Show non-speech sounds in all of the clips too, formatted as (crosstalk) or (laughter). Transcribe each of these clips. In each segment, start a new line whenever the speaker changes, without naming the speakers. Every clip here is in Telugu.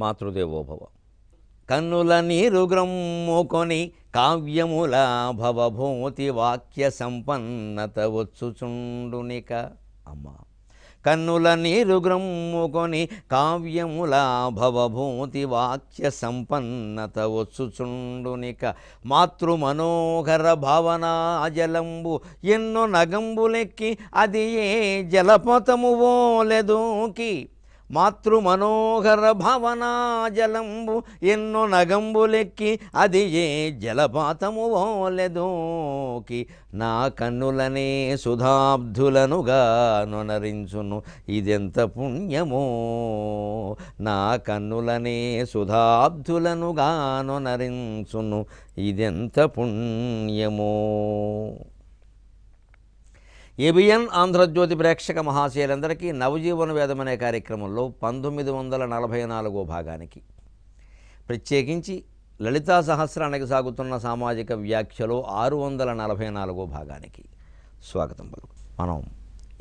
మాతృదేవోభవ కన్నుల నీరుగ్రమ్ముకొని కావ్యముల భవభూతి వాక్య సంపన్నత వచ్చుచుండునిక అమ్మ కన్నుల నీరుగ్రమ్ముకొని కావ్యముల భవభూతి వాక్య సంపన్నత వచ్చుచుండునిక మాతృ మనోహర భావనాజలంబు ఎన్నో నగంబులెక్కి అది ఏ జలపతము ఓలెదూకి మాతృమనోహర భవనాజలంబు ఎన్నో నగంబులెక్కి అది ఏ జలపాతము ఓలెదోకి నా కన్నులనే సుధాబ్ధులనుగా నొనరించును ఇదెంత పుణ్యమో నా కన్నులనే సుధాబ్ధులనుగా నొనరించును ఇదెంత పుణ్యమో ఏబిఎన్ ఆంధ్రజ్యోతి ప్రేక్షక మహాశయులందరికీ నవజీవన వేదం అనే కార్యక్రమంలో పంతొమ్మిది వందల నలభై నాలుగో భాగానికి ప్రత్యేకించి లలితా సహస్రానికి సాగుతున్న సామాజిక వ్యాఖ్యలో ఆరు వందల నలభై నాలుగో భాగానికి స్వాగతం పలుకు మనం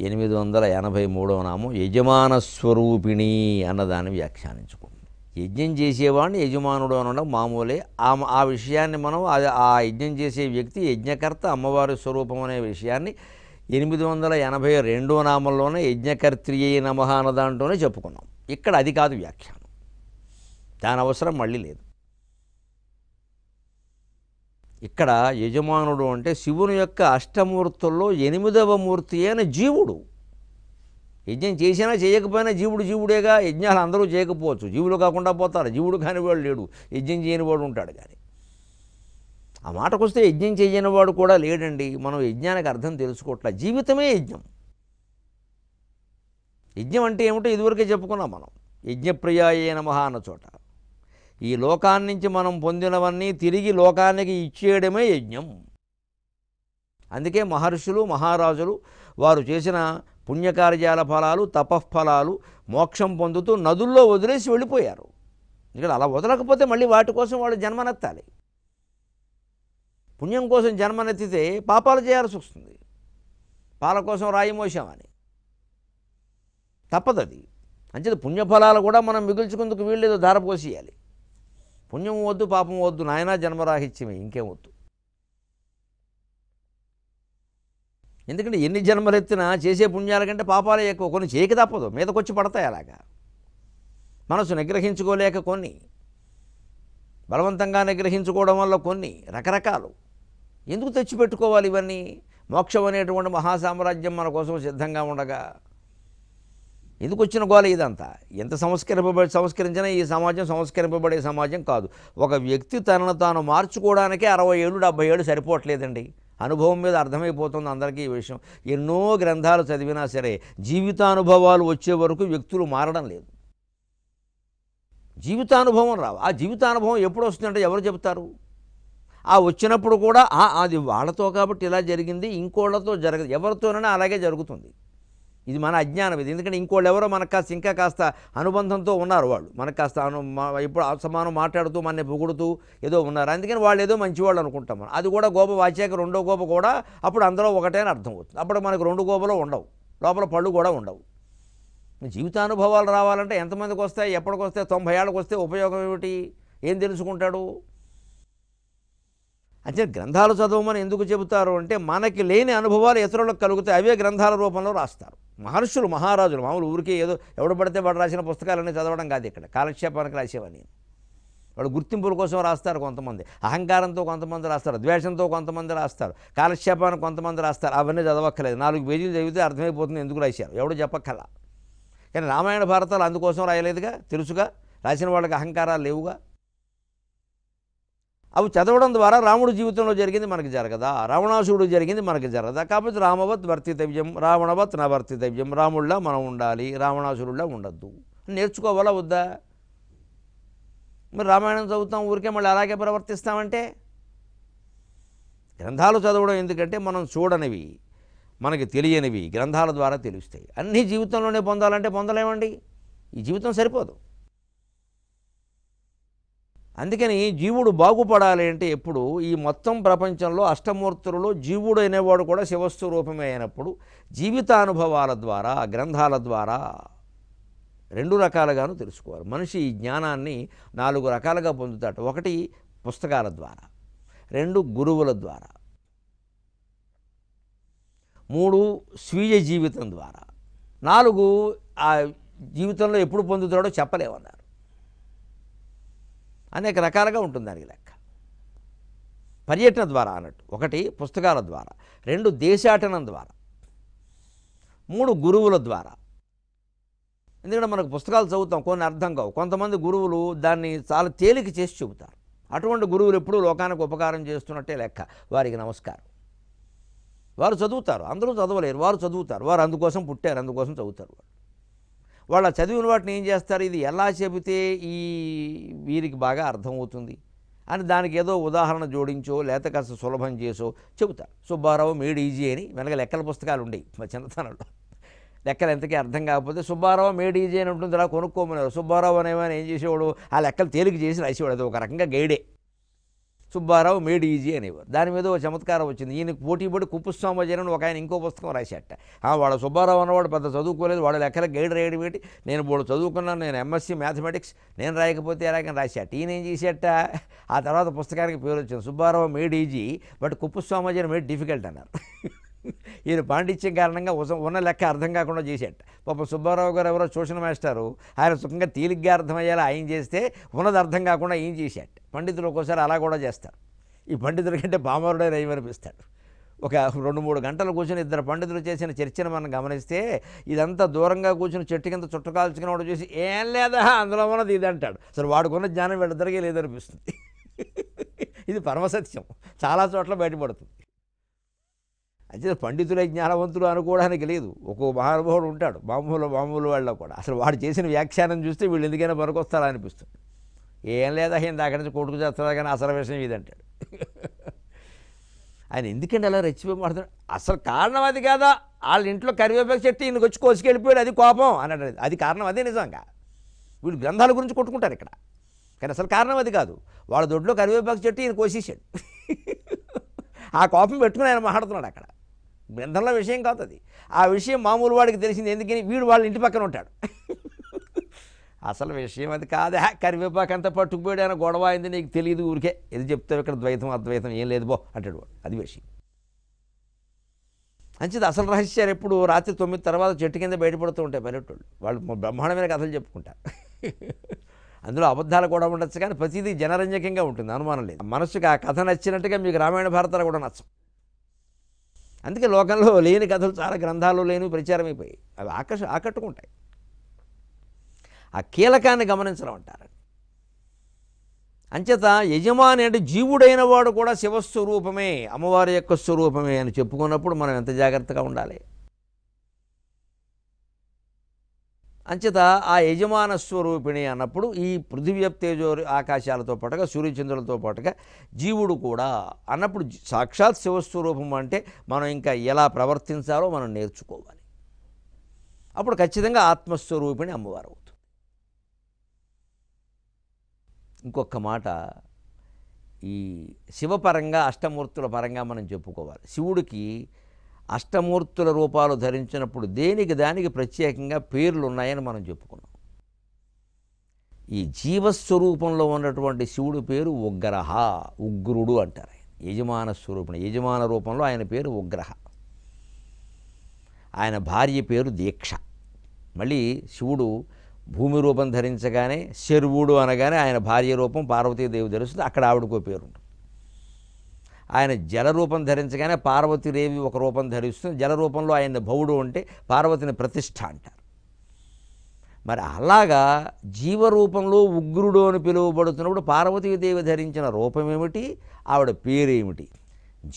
ఎనిమిది వందల ఎనభై మూడో నాము యజమాన స్వరూపిణి అన్నదాన్ని వ్యాఖ్యానించుకోండి యజ్ఞం చేసేవాడిని యజమానుడు అనడం మామూలే ఆ విషయాన్ని మనం ఆ యజ్ఞం చేసే వ్యక్తి యజ్ఞకర్త అమ్మవారి స్వరూపం అనే విషయాన్ని ఎనిమిది వందల ఎనభై రెండో నామంలోనే యజ్ఞకర్త్రియ నమ అన్న దాంట్లోనే చెప్పుకున్నాం ఇక్కడ అది కాదు వ్యాఖ్యానం దాని అవసరం మళ్ళీ లేదు ఇక్కడ యజమానుడు అంటే శివుని యొక్క అష్టమూర్తుల్లో ఎనిమిదవ మూర్తి అయిన జీవుడు యజ్ఞం చేసినా చేయకపోయినా జీవుడు జీవుడేగా యజ్ఞాలు అందరూ చేయకపోవచ్చు జీవులు కాకుండా పోతారు జీవుడు కాని వాడు లేడు యజ్ఞం చేయని వాడు ఉంటాడు కానీ ఆ మాటకొస్తే యజ్ఞం చేయని వాడు కూడా లేడండి మనం యజ్ఞానికి అర్థం తెలుసుకోవట్లే జీవితమే యజ్ఞం యజ్ఞం అంటే ఏమిటో ఇదివరకే చెప్పుకున్నాం మనం యజ్ఞప్రియాయ నమ అన్న చోట ఈ లోకాన్నించి మనం పొందినవన్నీ తిరిగి లోకానికి ఇచ్చేయడమే యజ్ఞం అందుకే మహర్షులు మహారాజులు వారు చేసిన పుణ్యకార్యాల ఫలాలు తపఫలాలు మోక్షం పొందుతూ నదుల్లో వదిలేసి వెళ్ళిపోయారు ఇక్కడ అలా వదలకపోతే మళ్ళీ వాటి కోసం వాళ్ళు జన్మనెత్తాలి పుణ్యం కోసం జన్మనెత్తితే పాపాలు చేయాల్సి వస్తుంది పాల కోసం రాయి మోసామని అది అంచేది పుణ్యఫలాలు కూడా మనం మిగుల్చుకుందుకు వీళ్ళేదో ధారపోసేయాలి పుణ్యం వద్దు పాపం వద్దు నాయన జన్మరాహిత్యమే ఇంకేం వద్దు ఎందుకంటే ఎన్ని జన్మలెత్తినా చేసే పుణ్యాల కంటే పాపాలే ఎక్కువ కొన్ని చేయక తప్పదు మీదకొచ్చి పడతాయి అలాగా మనసు నిగ్రహించుకోలేక కొన్ని బలవంతంగా నిగ్రహించుకోవడం వల్ల కొన్ని రకరకాలు ఎందుకు తెచ్చిపెట్టుకోవాలి ఇవన్నీ మోక్షం అనేటువంటి మహాసామ్రాజ్యం మన కోసం సిద్ధంగా ఉండగా ఎందుకు వచ్చిన గోల ఇదంతా ఎంత సంస్కరింపబడి సంస్కరించినా ఈ సమాజం సంస్కరింపబడే సమాజం కాదు ఒక వ్యక్తి తనను తాను మార్చుకోవడానికే అరవై ఏళ్ళు డెబ్భై ఏళ్ళు సరిపోవట్లేదండి అనుభవం మీద అర్థమైపోతుంది అందరికీ ఈ విషయం ఎన్నో గ్రంథాలు చదివినా సరే జీవితానుభవాలు వచ్చే వరకు వ్యక్తులు మారడం లేదు జీవితానుభవం రావు ఆ జీవితానుభవం ఎప్పుడు వస్తుందంటే ఎవరు చెబుతారు ఆ వచ్చినప్పుడు కూడా అది వాళ్ళతో కాబట్టి ఇలా జరిగింది ఇంకోళ్ళతో జరగదు ఎవరితోనైనా అలాగే జరుగుతుంది ఇది మన అజ్ఞానం ఇది ఎందుకంటే ఇంకోళ్ళు ఎవరో మనకు కాస్త ఇంకా కాస్త అనుబంధంతో ఉన్నారు వాళ్ళు మనకు కాస్త అను ఇప్పుడు అసమానం మాట్లాడుతూ మన పొగుడుతూ ఏదో ఉన్నారు అందుకని వాళ్ళు ఏదో మంచివాళ్ళు అనుకుంటాం మనం అది కూడా గోప వాచాక రెండో గోప కూడా అప్పుడు అందరూ ఒకటే అర్థం అవుతుంది అప్పుడు మనకు రెండు గోపలు ఉండవు లోపల పళ్ళు కూడా ఉండవు జీవితానుభవాలు రావాలంటే ఎంతమందికి వస్తాయి ఎప్పటికొస్తే తొంభై ఏళ్ళకి వస్తే ఉపయోగం ఏమిటి ఏం తెలుసుకుంటాడు అంటే గ్రంథాలు చదవమని ఎందుకు చెబుతారు అంటే మనకి లేని అనుభవాలు ఇతరులకు కలుగుతాయి అవే గ్రంథాల రూపంలో రాస్తారు మహర్షులు మహారాజులు మామూలు ఊరికే ఏదో ఎవడు పడితే వాడు రాసిన పుస్తకాలన్నీ చదవడం కాదు ఇక్కడ కాలక్షేపానికి రాసేవని వాడు గుర్తింపుల కోసం రాస్తారు కొంతమంది అహంకారంతో కొంతమంది రాస్తారు ద్వేషంతో కొంతమంది రాస్తారు కాలక్షేపానికి కొంతమంది రాస్తారు అవన్నీ చదవక్కర్లేదు నాలుగు పేజీలు చదివితే అర్థమైపోతుంది ఎందుకు రాశారు ఎవడు చెప్పక్కల కానీ రామాయణ భారతాలు అందుకోసం రాయలేదుగా తెలుసుగా రాసిన వాళ్ళకి అహంకారాలు లేవుగా అవి చదవడం ద్వారా రాముడు జీవితంలో జరిగింది మనకి జరగదా రావణాసుడు జరిగింది మనకి జరగదా కాకపోతే రామవత్ వర్తితవ్యం రావణవత్ నా వర్తితవ్యం రాముడిలా మనం ఉండాలి రావణాసురుడిలా ఉండద్దు నేర్చుకోవాలా వద్దా మరి రామాయణం చదువుతాం ఊరికే మళ్ళీ అలాగే ప్రవర్తిస్తామంటే గ్రంథాలు చదవడం ఎందుకంటే మనం చూడనివి మనకి తెలియనివి గ్రంథాల ద్వారా తెలుస్తాయి అన్నీ జీవితంలోనే పొందాలంటే పొందలేమండి ఈ జీవితం సరిపోదు అందుకని జీవుడు బాగుపడాలి అంటే ఎప్పుడు ఈ మొత్తం ప్రపంచంలో అష్టమూర్తులలో జీవుడు అనేవాడు కూడా రూపమే అయినప్పుడు జీవితానుభవాల ద్వారా గ్రంథాల ద్వారా రెండు రకాలుగాను తెలుసుకోవాలి మనిషి ఈ జ్ఞానాన్ని నాలుగు రకాలుగా పొందుతాడు ఒకటి పుస్తకాల ద్వారా రెండు గురువుల ద్వారా మూడు స్వీయ జీవితం ద్వారా నాలుగు ఆ జీవితంలో ఎప్పుడు పొందుతాడో చెప్పలేమన్నారు అనేక రకాలుగా ఉంటుంది దానికి లెక్క పర్యటన ద్వారా అన్నట్టు ఒకటి పుస్తకాల ద్వారా రెండు దేశాటనం ద్వారా మూడు గురువుల ద్వారా ఎందుకంటే మనకు పుస్తకాలు చదువుతాం కొన్ని అర్థం కావు కొంతమంది గురువులు దాన్ని చాలా తేలిక చేసి చూపుతారు అటువంటి గురువులు ఎప్పుడూ లోకానికి ఉపకారం చేస్తున్నట్టే లెక్క వారికి నమస్కారం వారు చదువుతారు అందరూ చదవలేరు వారు చదువుతారు వారు అందుకోసం పుట్టారు అందుకోసం చదువుతారు వారు వాళ్ళ చదివిన వాటిని ఏం చేస్తారు ఇది ఎలా చెబితే ఈ వీరికి బాగా అర్థమవుతుంది అని దానికి ఏదో ఉదాహరణ జోడించో లేత కాస్త సులభం చేసో చెబుతారు సుబ్బారావు మేడ్ ఈజీ అని వెనక లెక్కల పుస్తకాలు ఉండేవి మా చిన్నతనంలో లెక్కలు ఎంతకీ అర్థం కాకపోతే సుబ్బారావు మేడ్ ఈజీ అని ఉంటుంది అలా కొనుక్కోమన్నారు సుబ్బారావు అనేవాని ఏం చేసేవాడు ఆ లెక్కలు తేలిక చేసి రాసేవాడు అది ఒక రకంగా గైడే సుబ్బారావు మేడ్ ఈజీ అనేవారు దాని మీద ఒక చమత్కారం వచ్చింది ఈయనకు పోటీ పడి కుప్పుస్వామజన్ ఒక ఆయన ఇంకో పుస్తకం రాశాట వాడు సుబ్బారావు అన్నవాడు పెద్ద చదువుకోలేదు వాడు లెక్కల గైడ్ రాయడం ఏంటి నేను వాడు చదువుకున్నాను నేను ఎంఎస్సీ మ్యాథమెటిక్స్ నేను రాయకపోతే ఎలాగని రాశాట ఈయన ఏం చేసేట ఆ తర్వాత పుస్తకానికి పేరు వచ్చింది సుబ్బారావు మేడ్ ఈజీ బట్ కుప్పుస్వామజన్ మేడ్ డిఫికల్ట్ అన్నారు ఈయన పాండిత్యం కారణంగా ఉన్న లెక్క అర్థం కాకుండా చేసేట పాప సుబ్బారావు గారు ఎవరో ట్యూషన్ మాస్టారు ఆయన సుఖంగా తేలిగ్గా అర్థమయ్యేలా ఆయన చేస్తే ఉన్నది అర్థం కాకుండా ఏం చేసేట పండితులు ఒక్కోసారి అలా కూడా చేస్తారు ఈ పండితుల కంటే బామరుడే రైవనిపిస్తాడు ఒక రెండు మూడు గంటలు కూర్చొని ఇద్దరు పండితులు చేసిన చర్చను మనం గమనిస్తే ఇదంతా దూరంగా కూర్చుని చెట్టు కింద చుట్టకాల్చుకుని చూసి ఏం లేదా అందులో ఉన్నది ఇది అంటాడు అసలు వాడుకున్న జ్ఞానం వీళ్ళిద్దరికీ లేదనిపిస్తుంది ఇది పరమసత్యం చాలా చోట్ల బయటపడుతుంది అంటే పండితులే జ్ఞానవంతులు అనుకోవడానికి లేదు ఒక్కో మహానుభావుడు ఉంటాడు మామూలు మామూలు వాళ్ళ కూడా అసలు వాడు చేసిన వ్యాఖ్యానం చూస్తే వీళ్ళు ఎందుకైనా పనికొస్తారా అనిపిస్తుంది ఏం లేదా ఆయన దాకా నుంచి కొడుకు చేస్తారా కానీ అసలు విషయం ఇది అంటాడు ఆయన ఎందుకంటే అలా రెచ్చిపోతున్నాడు మాడుతున్నాడు అసలు కారణం అది కాదా వాళ్ళ ఇంట్లో కరివేపాకు చెట్టు ఈయనకి వచ్చి కోసుకెళ్ళిపోయాడు అది కోపం అంటే అది కారణం అదే నిజంగా వీళ్ళు గ్రంథాల గురించి కొట్టుకుంటారు ఇక్కడ కానీ అసలు కారణం అది కాదు వాళ్ళ దొడ్లో కరివేపాకు చెట్టు ఈయన కోసేసాడు ఆ కోపం పెట్టుకుని ఆయన మాట్లాడుతున్నాడు అక్కడ గ్రంథంలో విషయం కాదు అది ఆ విషయం మామూలు వాడికి తెలిసింది ఎందుకని వీడు వాళ్ళ ఇంటి పక్కన ఉంటాడు అసలు విషయం అది కాదే కరివేపాకు అంత పట్టుకుపోయాడు అని గొడవ అయింది నీకు తెలియదు ఊరికే ఇది చెప్తావు ఇక్కడ ద్వైతం అద్వైతం ఏం లేదు బో అంటాడు వాడు అది విషయం మంచిది అసలు రహస్యాలు ఎప్పుడు రాత్రి తొమ్మిది తర్వాత చెట్టు కింద బయటపడుతూ ఉంటాయి పల్లెటూళ్ళు వాళ్ళు బ్రహ్మాండమైన కథలు చెప్పుకుంటారు అందులో అబద్ధాలు కూడా ఉండొచ్చు కానీ ప్రతిదీ జనరంజకంగా ఉంటుంది అనుమానం లేదు మనసుకు ఆ కథ నచ్చినట్టుగా మీకు రామాయణ భారతాలు కూడా నచ్చవు అందుకే లోకంలో లేని కథలు చాలా గ్రంథాలు లేని అయిపోయి అవి ఆకర్ష ఆకట్టుకుంటాయి ఆ కీలకాన్ని గమనించడం అంటారు అంచేత యజమాని అంటే జీవుడైన వాడు కూడా శివస్వరూపమే అమ్మవారి యొక్క స్వరూపమే అని చెప్పుకున్నప్పుడు మనం ఎంత జాగ్రత్తగా ఉండాలి అంచేత ఆ యజమాన స్వరూపిణి అన్నప్పుడు ఈ పృథివ్య తేజో ఆకాశాలతో పాటుగా సూర్యచంద్రులతో పాటుగా జీవుడు కూడా అన్నప్పుడు సాక్షాత్ శివస్వరూపం అంటే మనం ఇంకా ఎలా ప్రవర్తించాలో మనం నేర్చుకోవాలి అప్పుడు ఖచ్చితంగా ఆత్మస్వరూపిణి అమ్మవారు అవుతుంది ఇంకొక మాట ఈ శివపరంగా అష్టమూర్తుల పరంగా మనం చెప్పుకోవాలి శివుడికి అష్టమూర్తుల రూపాలు ధరించినప్పుడు దేనికి దానికి ప్రత్యేకంగా పేర్లు ఉన్నాయని మనం చెప్పుకున్నాం ఈ జీవస్వరూపంలో ఉన్నటువంటి శివుడి పేరు ఉగ్రహ ఉగ్రుడు అంటారు ఆయన యజమాన స్వరూపం యజమాన రూపంలో ఆయన పేరు ఉగ్రహ ఆయన భార్య పేరు దీక్ష మళ్ళీ శివుడు భూమి రూపం ధరించగానే శర్వుడు అనగానే ఆయన భార్య రూపం పార్వతీదేవి ధరిస్తుంది అక్కడ ఆవిడకో పేరు ఉంటుంది ఆయన జల రూపం ధరించగానే పార్వతీదేవి ఒక రూపం ధరిస్తుంది జల రూపంలో ఆయన భవుడు అంటే పార్వతిని ప్రతిష్ట అంటారు మరి అలాగా జీవరూపంలో ఉగ్రుడు అని పిలువబడుతున్నప్పుడు పార్వతీదేవి ధరించిన రూపం ఏమిటి ఆవిడ పేరేమిటి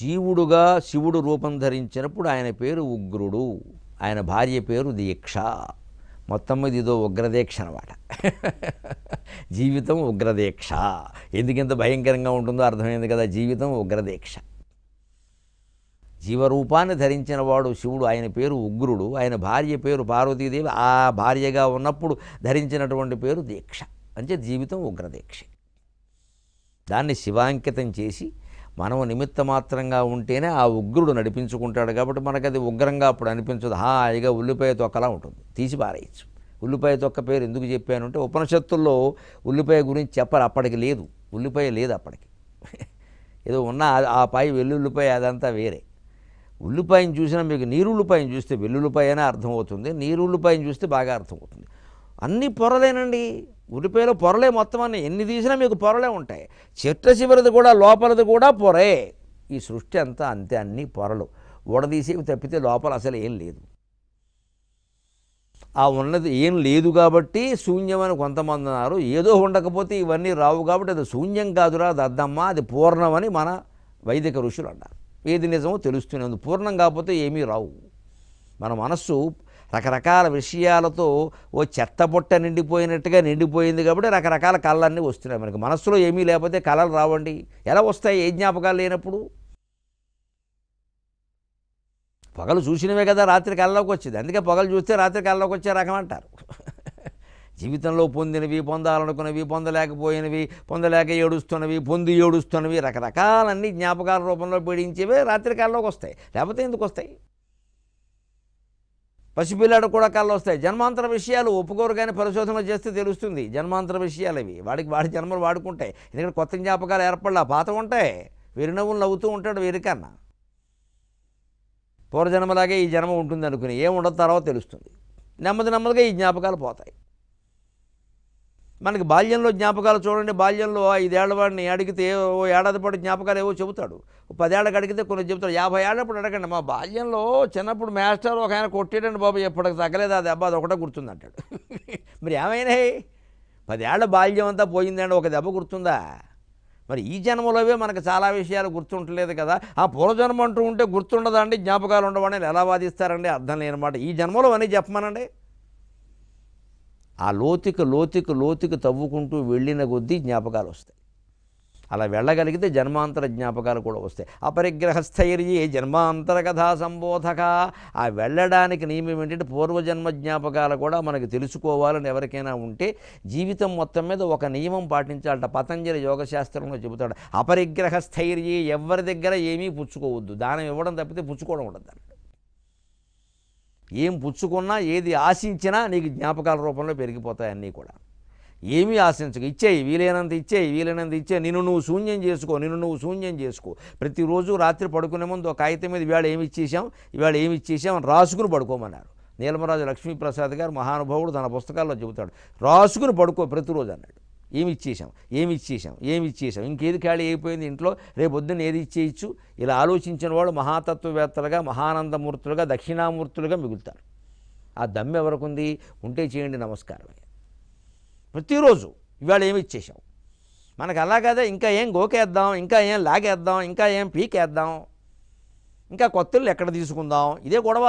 జీవుడుగా శివుడు రూపం ధరించినప్పుడు ఆయన పేరు ఉగ్రుడు ఆయన భార్య పేరు దీక్ష మొత్తం మీద ఇదో ఉగ్రదీక్ష అనమాట జీవితం ఉగ్రదీక్ష ఎందుకింత భయంకరంగా ఉంటుందో అర్థమైంది కదా జీవితం ఉగ్రదీక్ష జీవరూపాన్ని ధరించిన వాడు శివుడు ఆయన పేరు ఉగ్రుడు ఆయన భార్య పేరు పార్వతీదేవి ఆ భార్యగా ఉన్నప్పుడు ధరించినటువంటి పేరు దీక్ష అంటే జీవితం ఉగ్రదీక్ష దాన్ని శివాంకితం చేసి మనం నిమిత్త మాత్రంగా ఉంటేనే ఆ ఉగ్రుడు నడిపించుకుంటాడు కాబట్టి మనకు అది ఉగ్రంగా అప్పుడు అనిపించదు హాయిగా ఉల్లిపాయ తొక్కలా ఉంటుంది తీసి పారేయచ్చు ఉల్లిపాయ తొక్క పేరు ఎందుకు చెప్పానంటే ఉపనిషత్తుల్లో ఉల్లిపాయ గురించి చెప్పరు అప్పటికి లేదు ఉల్లిపాయ లేదు అప్పటికి ఏదో ఉన్న ఆ పై వెల్లుల్లిపాయ అదంతా వేరే ఉల్లిపాయను చూసినా మీకు నీరుల్లిపాయను చూస్తే వెల్లుల్లిపాయనే అర్థమవుతుంది నీరుల్లిపాయను చూస్తే బాగా అర్థమవుతుంది అన్ని పొరలేనండి ఉడిపోయిన పొరలే మొత్తం అన్ని ఎన్ని తీసినా మీకు పొరలే ఉంటాయి చెట్ల చివరిది కూడా లోపలది కూడా పొరే ఈ సృష్టి అంతా అంతే అన్ని పొరలు ఉడదీసి తప్పితే లోపల అసలు ఏం లేదు ఆ ఉన్నది ఏం లేదు కాబట్టి శూన్యమని కొంతమంది ఉన్నారు ఏదో ఉండకపోతే ఇవన్నీ రావు కాబట్టి అది శూన్యం కాదురా దద్దమ్మ అది పూర్ణమని మన వైదిక ఋషులు అన్నారు ఏది నిజమో తెలుస్తూనే ఉంది పూర్ణం కాకపోతే ఏమీ రావు మన మనస్సు రకరకాల విషయాలతో ఓ చెత్త పొట్ట నిండిపోయినట్టుగా నిండిపోయింది కాబట్టి రకరకాల కళలన్నీ వస్తున్నాయి మనకి మనస్సులో ఏమీ లేకపోతే కళలు రావండి ఎలా వస్తాయి ఏ జ్ఞాపకాలు లేనప్పుడు పొగలు చూసినవే కదా రాత్రి కళ్ళలోకి వచ్చేది అందుకే పొగలు చూస్తే రాత్రి కళ్ళలోకి వచ్చే రకం అంటారు జీవితంలో పొందినవి పొందాలనుకున్నవి పొందలేకపోయినవి పొందలేక ఏడుస్తున్నవి పొంది ఏడుస్తున్నవి రకరకాలన్నీ జ్ఞాపకాల రూపంలో పీడించేవే రాత్రి కళ్ళలోకి వస్తాయి లేకపోతే ఎందుకు వస్తాయి పసిపిల్లాడు కూడా కళ్ళు వస్తాయి జన్మాంతర విషయాలు ఒప్పుకోరు కానీ పరిశోధన చేస్తే తెలుస్తుంది జన్మాంతర విషయాలు ఇవి వాడికి వాడి జన్మలు వాడుకుంటాయి ఎందుకంటే కొత్త జ్ఞాపకాలు ఏర్పడలా పాత ఉంటాయి వీరినవ్వులు నవ్వుతూ ఉంటాడు వీరికన్నా పూర్వజన్మలాగే ఈ జన్మ ఉంటుంది అనుకుని ఏముండదు తర్వాత తెలుస్తుంది నెమ్మది నెమ్మదిగా ఈ జ్ఞాపకాలు పోతాయి మనకి బాల్యంలో జ్ఞాపకాలు చూడండి బాల్యంలో ఐదేళ్ల వాడిని అడిగితే ఓ ఏడాది పాటు జ్ఞాపకాలు ఏవో చెబుతాడు పదేళ్ళకి అడిగితే కొన్ని చెబుతాడు యాభై ఏళ్ళప్పుడు అడగండి మా బాల్యంలో చిన్నప్పుడు మాస్టర్ ఒక ఆయన కొట్టేటండి బాబు ఎప్పటికి తగ్గలేదు ఆ దెబ్బ అది ఒకటే గుర్తుంది అంటాడు (laughs) మరి ఏమైనాయి పదేళ్ల బాల్యం అంతా పోయిందండి ఒక దెబ్బ గుర్తుందా మరి ఈ జన్మలోవే మనకు చాలా విషయాలు గుర్తుంటలేదు కదా ఆ పూర్వజన్మ అంటూ ఉంటే గుర్తుండదండి జ్ఞాపకాలు ఉండవని ఎలా వాదిస్తారండి అర్థం లేనమాట ఈ జన్మలో అని చెప్పమనండి ఆ లోతుకి లోతుకి లోతుకి తవ్వుకుంటూ వెళ్ళిన కొద్దీ జ్ఞాపకాలు వస్తాయి అలా వెళ్ళగలిగితే జన్మాంతర జ్ఞాపకాలు కూడా వస్తాయి అపరిగ్రహస్థైర్యే జన్మాంతర కథా సంబోధక ఆ వెళ్ళడానికి నియమం ఏంటంటే పూర్వజన్మ జ్ఞాపకాలు కూడా మనకి తెలుసుకోవాలని ఎవరికైనా ఉంటే జీవితం మొత్తం మీద ఒక నియమం పాటించాలట పతంజలి యోగశాస్త్రంలో చెబుతాడు అపరిగ్రహస్థైర్యే ఎవరి దగ్గర ఏమీ పుచ్చుకోవద్దు దానం ఇవ్వడం తప్పితే పుచ్చుకోవడం ఉండదు ఏం పుచ్చుకున్నా ఏది ఆశించినా నీకు జ్ఞాపకాల రూపంలో పెరిగిపోతాయి అన్నీ కూడా ఏమీ ఆశించక ఇచ్చేయి వీలైనంత ఇచ్చేయి వీలైనంత ఇచ్చే నిన్ను నువ్వు శూన్యం చేసుకో నిన్ను నువ్వు శూన్యం చేసుకో ప్రతిరోజు రాత్రి పడుకునే ముందు ఒక కాగితం మీద ఇవాళ ఏమి ఇచ్చేసాం ఇవాళ ఏమి ఇచ్చేసాం రాసుకుని పడుకోమన్నారు నీలమరాజు లక్ష్మీప్రసాద్ గారు మహానుభావుడు తన పుస్తకాల్లో చెబుతాడు రాసుకుని పడుకో ప్రతిరోజు అన్నాడు ఏమి ఇచ్చేసాం ఏమి ఇచ్చేసాం ఏమి ఇచ్చేసాం ఇంకేది ఖాళీ అయిపోయింది ఇంట్లో రేపు పొద్దున్న ఏది ఇచ్చేయచ్చు ఇలా ఆలోచించిన వాళ్ళు మహాతత్వవేత్తలుగా మహానందమూర్తులుగా దక్షిణామూర్తులుగా మిగులుతారు ఆ దమ్మె ఎవరికి ఉంటే చేయండి నమస్కారం ప్రతిరోజు ఇవాళ ఏమి ఇచ్చేసాం మనకు అలా కదా ఇంకా ఏం గోకేద్దాం ఇంకా ఏం లాగేద్దాం ఇంకా ఏం పీకేద్దాం ఇంకా కొత్తలు ఎక్కడ తీసుకుందాం ఇదే గొడవ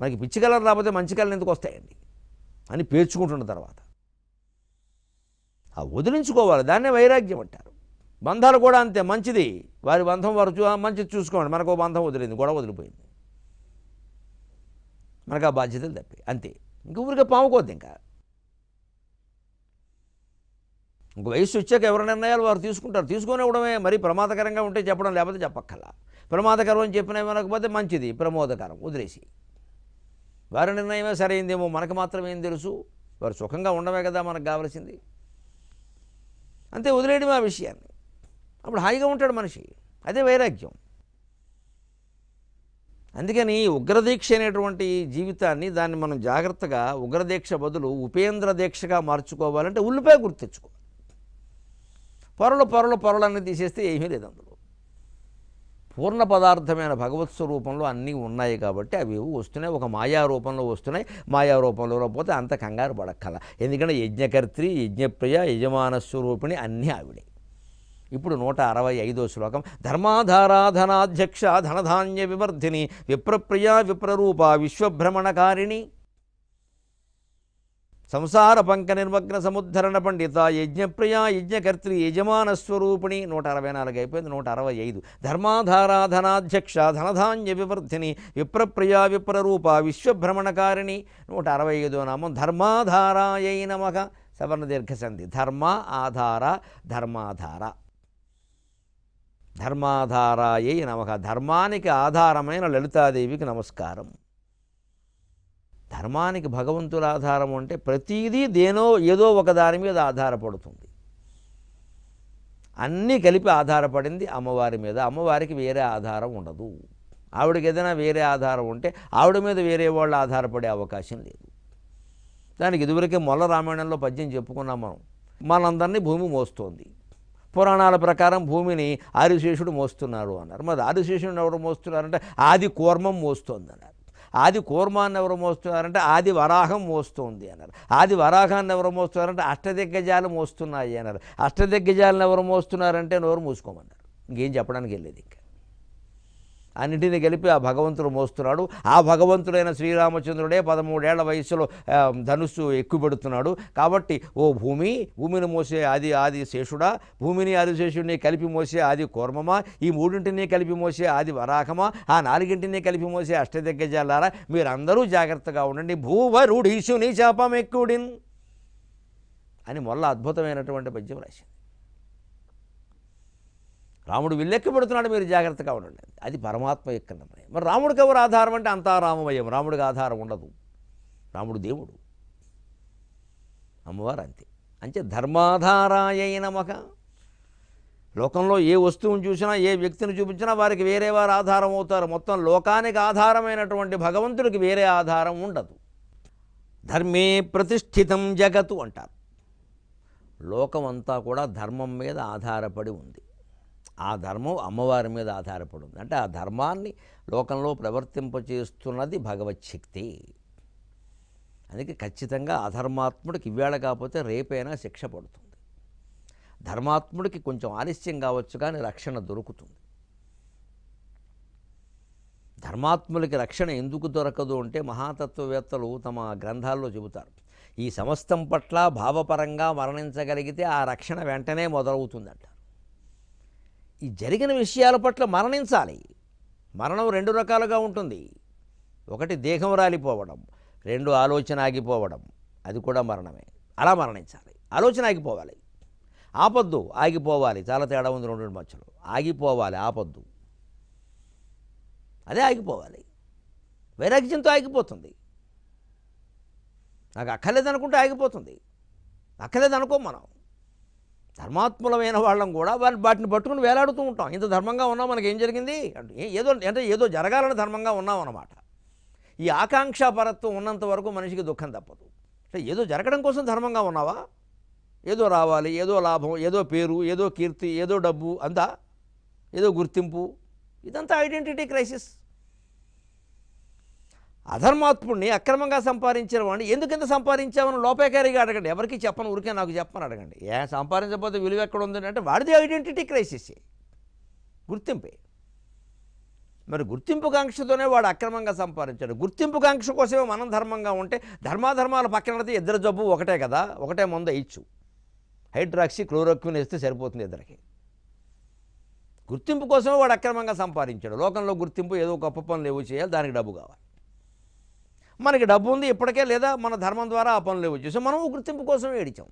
మనకి పిచ్చి కలర్ రాకపోతే మంచి కలర్ ఎందుకు వస్తాయండి అని పేర్చుకుంటున్న తర్వాత ఆ వదిలించుకోవాలి దాన్నే వైరాగ్యం అంటారు బంధాలు కూడా అంతే మంచిది వారి బంధం వారు చూ మంచిది చూసుకోండి మనకు బంధం వదిలింది గొడవ వదిలిపోయింది మనకు ఆ బాధ్యతలు తప్పి అంతే ఇంక ఊరికే పాముకోద్ది ఇంకా ఇంక వయసు వచ్చాక ఎవరి నిర్ణయాలు వారు తీసుకుంటారు తీసుకునివ్వడమే మరి ప్రమాదకరంగా ఉంటే చెప్పడం లేకపోతే చెప్పక్కల ప్రమాదకరం అని చెప్పిన మనకపోతే మంచిది ప్రమోదకరం వదిలేసి వారి నిర్ణయమే సరైందేమో మనకు మాత్రమేం తెలుసు వారు సుఖంగా ఉండమే కదా మనకు కావలసింది అంతే వదిలేయడం ఆ విషయాన్ని అప్పుడు హాయిగా ఉంటాడు మనిషి అదే వైరాగ్యం అందుకని ఉగ్రదీక్ష అనేటువంటి జీవితాన్ని దాన్ని మనం జాగ్రత్తగా ఉగ్రదీక్ష బదులు ఉపేంద్ర దీక్షగా మార్చుకోవాలంటే ఉల్లిపాయ గుర్తు తెచ్చుకోవాలి పొరలు పొరలు పొరలు అన్నీ తీసేస్తే ఏమీ లేదు పూర్ణ పదార్థమైన భగవత్ స్వరూపంలో అన్నీ ఉన్నాయి కాబట్టి అవి వస్తున్నాయి ఒక మాయా రూపంలో వస్తున్నాయి మాయా రూపంలో పోతే అంత కంగారు పడక్కల ఎందుకంటే యజ్ఞకర్త్రి యజ్ఞప్రియ యజమాన స్వరూపిణి అన్నీ ఆవిడే ఇప్పుడు నూట అరవై ఐదో శ్లోకం ధర్మాధారాధనాధ్యక్ష ధనధాన్య వివర్ధిని విప్రప్రియ విప్రరూప విశ్వభ్రమణకారిణి సంసార పంక నిర్మగ్న సముద్ధరణ పండిత యజ్ఞప్రియ యజ్ఞకర్త్రి స్వరూపిణి నూట అరవై నాలుగు అయిపోయింది నూట అరవై ఐదు ధర్మాధారాధనాధ్యక్ష ధనధాన్య వివర్ధిని విప్రప్రియ విప్రరూప విశ్వభ్రమణకారిణి నూట అరవై ఐదో నామం ధర్మాధారాయై నమక సవర్ణ దీర్ఘసంధి ధర్మ ఆధార ధర్మాధార ధర్మాధారాయ నమక ధర్మానికి ఆధారమైన లలితాదేవికి నమస్కారం ధర్మానికి భగవంతుల ఆధారం అంటే ప్రతీదీ దేనో ఏదో ఒక దాని మీద ఆధారపడుతుంది అన్నీ కలిపి ఆధారపడింది అమ్మవారి మీద అమ్మవారికి వేరే ఆధారం ఉండదు ఆవిడకి ఏదైనా వేరే ఆధారం ఉంటే ఆవిడ మీద వేరే వాళ్ళు ఆధారపడే అవకాశం లేదు దానికి ఇదివరకే మొల్ల రామాయణంలో పద్యం చెప్పుకున్నాం మనం మనందరినీ భూమి మోస్తోంది పురాణాల ప్రకారం భూమిని ఆదిశేషుడు మోస్తున్నారు అన్నారు మరి ఆదిశేషుడు ఎవరు మోస్తున్నారంటే ఆది కూర్మం మోస్తోంది అన్నారు ఆది కూర్మాన్ని ఎవరు మోస్తున్నారంటే ఆది వరాహం మోస్తుంది అన్నారు ఆది వరాహాన్ని ఎవరు మోస్తున్నారంటే అష్టదిగ్గజాలు మోస్తున్నాయి అన్నారు అష్టదిగ్గజాలను ఎవరు మోస్తున్నారంటే నోరు మూసుకోమన్నారు ఇంకేం చెప్పడానికి వెళ్ళేది ఇంకా అన్నిటిని గెలిపి ఆ భగవంతుడు మోస్తున్నాడు ఆ భగవంతుడైన శ్రీరామచంద్రుడే పదమూడేళ్ల వయసులో ధనుస్సు ఎక్కుపెడుతున్నాడు కాబట్టి ఓ భూమి భూమిని మోసే ఆది ఆది శేషుడా భూమిని ఆదిశేషుడిని కలిపి మోసే ఆది కూర్మమా ఈ మూడింటిని కలిపి మోసే ఆది వరాహమా ఆ నాలుగింటిని కలిపి మోసే అష్టదిగ్గజాలారా మీరందరూ జాగ్రత్తగా ఉండండి భూవరుడీశుని శాపం ఎక్కుడిన్ అని మొల్ల అద్భుతమైనటువంటి పద్యం రాసింది రాముడు పెడుతున్నాడు మీరు జాగ్రత్తగా ఉండండి అది పరమాత్మ యొక్క నిర్ణయం మరి రాముడికి ఎవరు ఆధారం అంటే అంతా రామమయం రాముడికి ఆధారం ఉండదు రాముడు దేవుడు అమ్మవారు అంతే అంటే ధర్మాధారాయ నమక లోకంలో ఏ వస్తువును చూసినా ఏ వ్యక్తిని చూపించినా వారికి వేరే వారు ఆధారం అవుతారు మొత్తం లోకానికి ఆధారమైనటువంటి భగవంతుడికి వేరే ఆధారం ఉండదు ధర్మే ప్రతిష్ఠితం జగత్తు అంటారు లోకమంతా కూడా ధర్మం మీద ఆధారపడి ఉంది ఆ ధర్మం అమ్మవారి మీద ఆధారపడి ఉంది అంటే ఆ ధర్మాన్ని లోకంలో ప్రవర్తింపచేస్తున్నది భగవచ్ఛక్తి అందుకే ఖచ్చితంగా అధర్మాత్ముడికి ఇవాళ కాకపోతే రేపైనా శిక్ష పడుతుంది ధర్మాత్ముడికి కొంచెం ఆలస్యం కావచ్చు కానీ రక్షణ దొరుకుతుంది ధర్మాత్ములకి రక్షణ ఎందుకు దొరకదు అంటే మహాతత్వవేత్తలు తమ గ్రంథాల్లో చెబుతారు ఈ సమస్తం పట్ల భావపరంగా మరణించగలిగితే ఆ రక్షణ వెంటనే మొదలవుతుందంట ఈ జరిగిన విషయాల పట్ల మరణించాలి మరణం రెండు రకాలుగా ఉంటుంది ఒకటి దేహం రాలిపోవడం రెండు ఆలోచన ఆగిపోవడం అది కూడా మరణమే అలా మరణించాలి ఆలోచన ఆగిపోవాలి ఆపద్దు ఆగిపోవాలి చాలా తేడా ఉంది రెండు మధ్యలో ఆగిపోవాలి ఆపద్దు అదే ఆగిపోవాలి వైరాగ్యంతో ఆగిపోతుంది నాకు అక్కర్లేదు అనుకుంటే ఆగిపోతుంది అక్కర్లేదు అనుకోం మనం ధర్మాత్ములమైన వాళ్ళం కూడా వారి వాటిని పట్టుకుని వేలాడుతూ ఉంటాం ఇంత ధర్మంగా ఉన్నాం మనకి ఏం జరిగింది అంటే ఏదో అంటే ఏదో జరగాలని ధర్మంగా ఉన్నాం అన్నమాట ఈ ఆకాంక్షాపరత్వం ఉన్నంత వరకు మనిషికి దుఃఖం తప్పదు అంటే ఏదో జరగడం కోసం ధర్మంగా ఉన్నావా ఏదో రావాలి ఏదో లాభం ఏదో పేరు ఏదో కీర్తి ఏదో డబ్బు అంతా ఏదో గుర్తింపు ఇదంతా ఐడెంటిటీ క్రైసిస్ అధర్మాత్ముడిని అక్రమంగా సంపాదించిన వాడిని ఎందుకింత సంపాదించామని లోపేకారిగా అడగండి ఎవరికి చెప్పను ఊరికే నాకు చెప్పని అడగండి ఏ సంపాదించకపోతే విలువ ఎక్కడ ఉంది అంటే వాడిది ఐడెంటిటీ క్రైసిస్ గుర్తింపే మరి గుర్తింపు కాంక్షతోనే వాడు అక్రమంగా సంపాదించాడు గుర్తింపు కాంక్ష కోసమే మనం ధర్మంగా ఉంటే ధర్మాధర్మాల పక్కన పడితే ఇద్దరు జబ్బు ఒకటే కదా ఒకటే మందు వేయచ్చు హైడ్రాక్సీ క్లోరోక్విన్ వేస్తే సరిపోతుంది ఇద్దరికి గుర్తింపు కోసమే వాడు అక్రమంగా సంపాదించాడు లోకంలో గుర్తింపు ఏదో గొప్ప పనులు ఏవో చేయాలి దానికి డబ్బు కావాలి మనకి డబ్బు ఉంది ఇప్పటికే లేదా మన ధర్మం ద్వారా ఆ పనులు వచ్చేసాం మనం గుర్తింపు కోసమే ఏడిచాం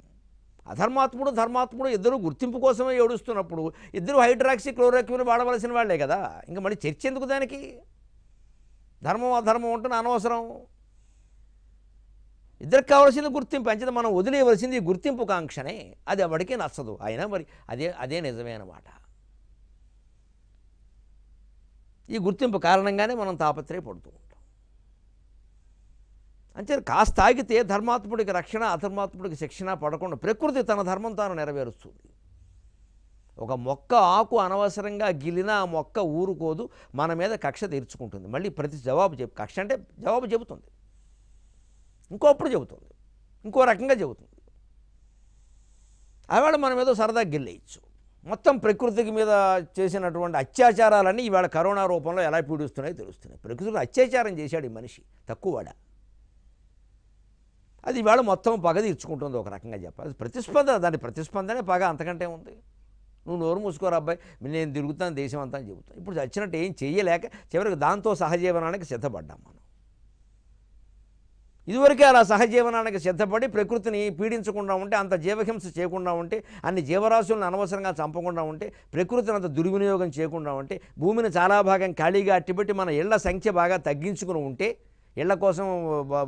అధర్మాత్ముడు ధర్మాత్ముడు ఇద్దరు గుర్తింపు కోసమే ఏడుస్తున్నప్పుడు ఇద్దరు హైడ్రాక్సీ క్లోరోక్విన్ వాడవలసిన వాళ్లే కదా ఇంకా మళ్ళీ చర్చ ఎందుకు దానికి ధర్మం అధర్మం ఉంటుంది అనవసరం ఇద్దరికి కావాల్సింది గుర్తింపు అంచేత మనం వదిలేయవలసింది గుర్తింపు కాంక్షనే అది ఎవరికీ నచ్చదు అయినా మరి అదే అదే నిజమే అనమాట ఈ గుర్తింపు కారణంగానే మనం తాపత్రయపడుతూ అంటే కాస్త తాగితే ధర్మాత్ముడికి రక్షణ అధర్మాత్ముడికి శిక్షణ పడకుండా ప్రకృతి తన ధర్మం తాను నెరవేరుస్తుంది ఒక మొక్క ఆకు అనవసరంగా గిలినా ఆ మొక్క ఊరుకోదు మన మీద కక్ష తీర్చుకుంటుంది మళ్ళీ ప్రతి జవాబు చెప్ కక్ష అంటే జవాబు చెబుతుంది ఇంకోప్పుడు చెబుతుంది ఇంకో రకంగా చెబుతుంది ఆవేళ మనం ఏదో సరదా గిల్లేయచ్చు మొత్తం ప్రకృతికి మీద చేసినటువంటి అత్యాచారాలన్నీ ఇవాళ కరోనా రూపంలో ఎలా పీడిస్తున్నాయో తెలుస్తున్నాయి ప్రకృతిని అత్యాచారం చేశాడు ఈ మనిషి వాడా అది వాళ్ళు మొత్తం పగ తీర్చుకుంటుంది ఒక రకంగా చెప్పాలి ప్రతిస్పందన దాని ప్రతిస్పందనే పగ అంతకంటే ఉంది నువ్వు నోరు మూసుకోరు అబ్బాయి నేను తిరుగుతాను దేశం అంతా చెబుతాను ఇప్పుడు చచ్చినట్టు ఏం చేయలేక చివరికి దాంతో సహజీవనానికి సిద్ధపడ్డాం మనం ఇదివరకే అలా సహజీవనానికి సిద్ధపడి ప్రకృతిని పీడించకుండా ఉంటే అంత జీవహింస చేయకుండా ఉంటే అన్ని జీవరాశులను అనవసరంగా చంపకుండా ఉంటే ప్రకృతిని అంత దుర్వినియోగం చేయకుండా ఉంటే భూమిని చాలా భాగం ఖాళీగా అట్టిపెట్టి మన ఇళ్ల సంఖ్య బాగా తగ్గించుకుని ఉంటే ఇళ్ల కోసం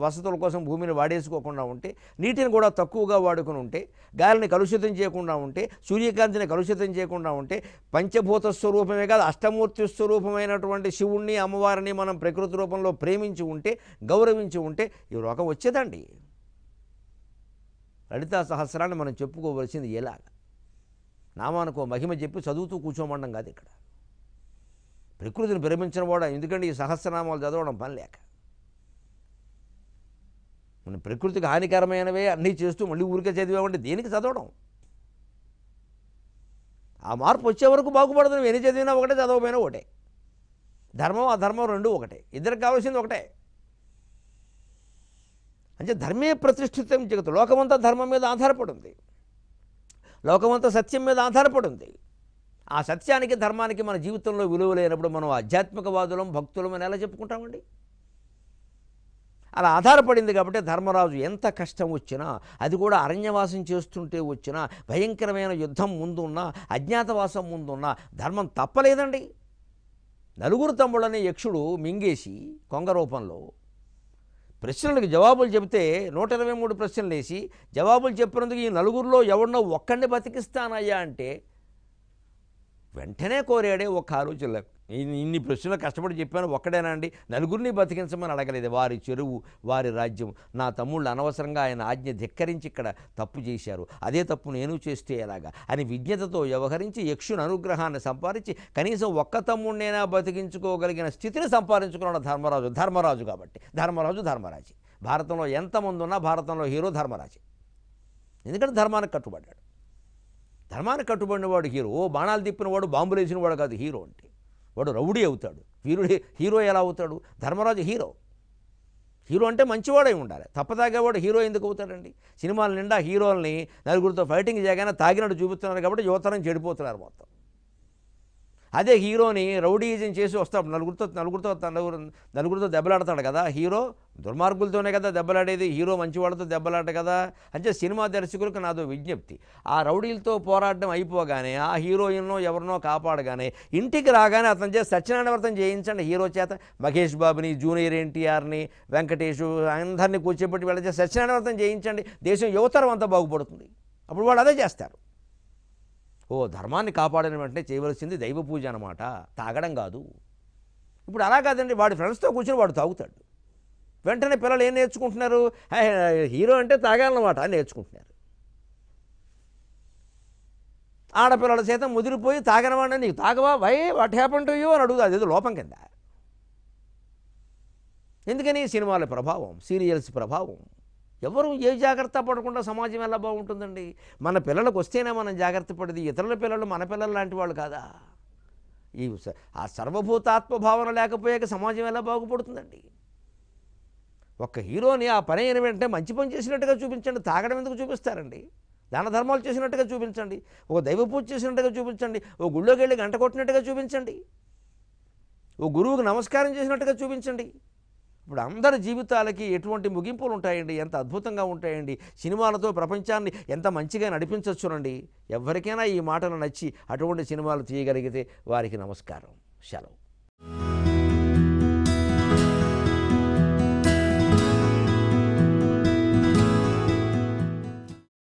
వసతుల కోసం భూమిని వాడేసుకోకుండా ఉంటే నీటిని కూడా తక్కువగా వాడుకుని ఉంటే గాలిని కలుషితం చేయకుండా ఉంటే సూర్యకాంతిని కలుషితం చేయకుండా ఉంటే పంచభూత స్వరూపమే కాదు అష్టమూర్తి స్వరూపమైనటువంటి శివుణ్ణి అమ్మవారిని మనం ప్రకృతి రూపంలో ప్రేమించి ఉంటే గౌరవించి ఉంటే ఈ రోగం వచ్చేదండి లలితా సహస్రాన్ని మనం చెప్పుకోవలసింది ఎలాగ నామానుకో మహిమ చెప్పి చదువుతూ కూర్చోమండం కాదు ఇక్కడ ప్రకృతిని ప్రేమించిన కూడా ఎందుకంటే ఈ సహస్రనామాలు చదవడం పని లేక మన ప్రకృతికి హానికరమైనవే అన్నీ చేస్తూ మళ్ళీ ఊరికే చదివామంటే దేనికి చదవడం ఆ మార్పు వచ్చే వరకు బాగుపడుతున్నాం ఎన్ని చదివినా ఒకటే చదవకపోయినా ఒకటే ధర్మం అధర్మం రెండు ఒకటే ఇద్దరికి కావాల్సింది ఒకటే అంటే ధర్మే ప్రతిష్ఠితం జగత్తు లోకమంతా ధర్మం మీద ఆధారపడింది లోకమంతా సత్యం మీద ఆధారపడింది ఆ సత్యానికి ధర్మానికి మన జీవితంలో విలువ లేనప్పుడు మనం ఆధ్యాత్మికవాదులం భక్తులం అని ఎలా చెప్పుకుంటామండి అలా ఆధారపడింది కాబట్టి ధర్మరాజు ఎంత కష్టం వచ్చినా అది కూడా అరణ్యవాసం చేస్తుంటే వచ్చినా భయంకరమైన యుద్ధం ముందున్నా అజ్ఞాతవాసం ముందున్నా ధర్మం తప్పలేదండి నలుగురు తమ్ముళ్ళనే యక్షుడు మింగేసి కొంగ రూపంలో ప్రశ్నలకు జవాబులు చెబితే నూట ఇరవై మూడు ప్రశ్నలు వేసి జవాబులు చెప్పినందుకు ఈ నలుగురిలో ఎవరినో ఒక్కడిని బతికిస్తానయ్యా అంటే వెంటనే కోరాడే ఒక ఆలోచన ఇన్ని ప్రశ్నలు కష్టపడి చెప్పాను ఒక్కడేనా అండి నలుగురిని బతికించమని అడగలేదు వారి చెరువు వారి రాజ్యం నా తమ్ముళ్ళు అనవసరంగా ఆయన ఆజ్ఞ ధిక్కరించి ఇక్కడ తప్పు చేశారు అదే తప్పు నేను చేస్తే ఎలాగా అని విజ్ఞతతో వ్యవహరించి యక్షుని అనుగ్రహాన్ని సంపాదించి కనీసం ఒక్క తమ్ముడినైనా బతికించుకోగలిగిన స్థితిని సంపాదించుకున్నాడు ధర్మరాజు ధర్మరాజు కాబట్టి ధర్మరాజు ధర్మరాజు భారతంలో ఎంతమంది ఉన్నా భారతంలో హీరో ధర్మరాజు ఎందుకంటే ధర్మానికి కట్టుబడ్డాడు ధర్మాన్ని కట్టుబడిన వాడు హీరో ఓ బాణాలు బాంబులు వేసిన వాడు కాదు హీరో అంటే వాడు రౌడీ అవుతాడు వీరుడి హీరో ఎలా అవుతాడు ధర్మరాజు హీరో హీరో అంటే మంచివాడై ఉండాలి తప్పదాగేవాడు హీరో ఎందుకు అవుతాడండి సినిమాల నిండా హీరోల్ని నలుగురితో ఫైటింగ్ చేయగానే తాగినట్టు చూపిస్తున్నారు కాబట్టి యువతరం చెడిపోతున్నారు మొత్తం అదే హీరోని రౌడీజం చేసి వస్తాడు నలుగురితో నలుగురితో నలుగురు నలుగురితో దెబ్బలాడతాడు కదా హీరో దుర్మార్గులతోనే కదా దెబ్బలాడేది హీరో మంచివాళ్ళతో దెబ్బలాట కదా అంటే సినిమా దర్శకులకు నాదో విజ్ఞప్తి ఆ రౌడీలతో పోరాటం అయిపోగానే ఆ హీరోయిన్ ఎవరినో కాపాడగానే ఇంటికి రాగానే అతను చేసి సత్యనారాయణ చేయించండి హీరో చేత మహేష్ బాబుని జూనియర్ ఎన్టీఆర్ని వెంకటేష్ అందరినీ కూర్చోబెట్టి వెళ్ళ సత్యనారాయణ వ్రతం చేయించండి దేశం యువతరం అంతా బాగుపడుతుంది అప్పుడు వాళ్ళు అదే చేస్తారు ఓ ధర్మాన్ని కాపాడని వెంటనే చేయవలసింది దైవ పూజ అనమాట తాగడం కాదు ఇప్పుడు అలా కాదండి వాడి ఫ్రెండ్స్తో కూర్చొని వాడు తాగుతాడు వెంటనే పిల్లలు ఏం నేర్చుకుంటున్నారు హీరో అంటే తాగాలన్నమాట నేర్చుకుంటున్నారు ఆడపిల్లల చేత ముదిరిపోయి తాగనవాడి నీకు తాగవా why what happen to you అని అడుగుతా అదేదో లోపం కింద ఎందుకని సినిమాల ప్రభావం సీరియల్స్ ప్రభావం ఎవరు ఏ జాగ్రత్త పడకుండా సమాజం ఎలా బాగుంటుందండి మన పిల్లలకు వస్తేనే మనం జాగ్రత్త పడేది ఇతరుల పిల్లలు మన పిల్లలు లాంటి వాళ్ళు కాదా ఈ ఆ సర్వభూతాత్మ భావన లేకపోయాక సమాజం ఎలా బాగుపడుతుందండి ఒక హీరోని ఆ పని అయిన వెంటనే మంచి పని చేసినట్టుగా చూపించండి తాగడం ఎందుకు చూపిస్తారండి దాన ధర్మాలు చేసినట్టుగా చూపించండి ఒక దైవ పూజ చేసినట్టుగా చూపించండి ఓ గుళ్ళోకి వెళ్ళి గంట కొట్టినట్టుగా చూపించండి ఓ గురువుకు నమస్కారం చేసినట్టుగా చూపించండి ఇప్పుడు అందరి జీవితాలకి ఎటువంటి ముగింపులు ఉంటాయండి ఎంత అద్భుతంగా ఉంటాయండి సినిమాలతో ప్రపంచాన్ని ఎంత మంచిగా నడిపించవచ్చునండి ఎవరికైనా ఈ మాటలు నచ్చి అటువంటి సినిమాలు తీయగలిగితే వారికి నమస్కారం సెలవు